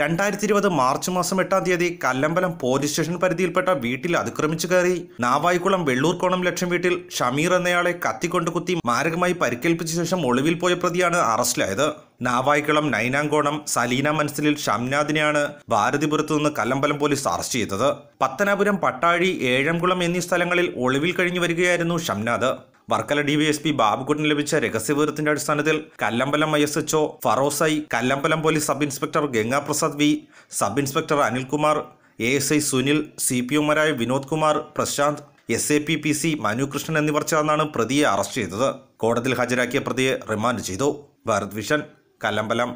രണ്ടായിരത്തി ഇരുപത് മാർച്ച് മാസം എട്ടാം തീയതി കല്ലമ്പലം പോലീസ് സ്റ്റേഷൻ പരിധിയിൽപ്പെട്ട വീട്ടിൽ അതിക്രമിച്ചു കയറി നാവായിക്കുളം വെള്ളൂർക്കോണം ലക്ഷം വീട്ടിൽ ഷമീർ എന്നയാളെ കത്തിക്കൊണ്ട് കുത്തി മാരകമായി പരിക്കേൽപ്പിച്ച ശേഷം ഒളിവിൽ പോയ പ്രതിയാണ് അറസ്റ്റിലായത് നാവായിക്കുളം നൈനാങ്കോണം സലീന മൻസിലിൽ ഷംനാദിനെയാണ് ഭാരതിപുരത്തു നിന്ന് കല്ലമ്പലം പോലീസ് അറസ്റ്റ് ചെയ്തത് പത്തനാപുരം പട്ടാഴി ഏഴംകുളം എന്നീ സ്ഥലങ്ങളിൽ ഒളിവിൽ കഴിഞ്ഞു വരികയായിരുന്നു ഷംനാദ് വർക്കല പി ബാബുകുട്ടിന് ലഭിച്ച രഹസ്യവിവരത്തിന്റെ അടിസ്ഥാനത്തിൽ കല്ലമ്പലം ഐ എസ് എച്ച്ഒ ഫറോസൈ Kallambalam police sub inspector Gangaprasad V sub inspector Anilkumar A S I Sunil C P ഒമാരായ Vinod Kumar Prashanth S A P P C Manukrishnan എന്നിവർ ചേർന്നാണ് പ്രതിയെ അറസ്റ്റ് ചെയ്തത് കോടതിയിൽ ഹാജരാക്കിയ പ്രതിയെ റിമാൻഡ് ചെയ്തു ഭാരത് വിഷൻ കല്ലമ്പലം